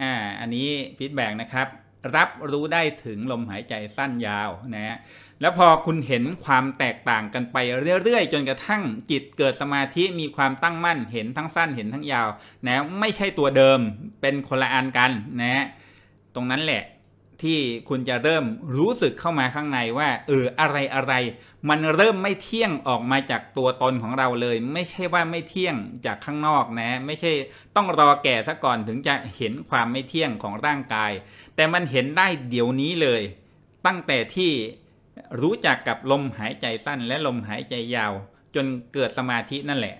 อ่า อันนี้ฟีดแบ็นะครับ รับรู้ได้ถึงลมหายใจสั้นยาวนะฮะ แล้วพอคุณเห็นความแตกต่างกันไปเรื่อยๆ จนกระทั่งจิตเกิดสมาธิ มีความตั้งมั่นเห็นทั้งสั้นเห็นทั้งยาว นะไม่ใช่ตัวเดิม เป็นคนละอันกันนะฮะตรงนั้นแหละที่คุณจะเริ่มรู้สึกเข้ามาข้างในว่าเอออะไรอะไร มันเริ่มไม่เที่ยงออกมาจากตัวตนของเราเลย ไม่ใช่ว่าไม่เที่ยงจากข้างนอกนะ ไม่ใช่ ต้องรอแก่ซะก่อนถึงจะเห็นความไม่เที่ยงของร่างกาย แต่มันเห็นได้เดี๋ยวนี้เลย ตั้งแต่ที่รู้จักกับลมหายใจสั้น และลมหายใจยาวจนเกิดสมาธินั่นแหละ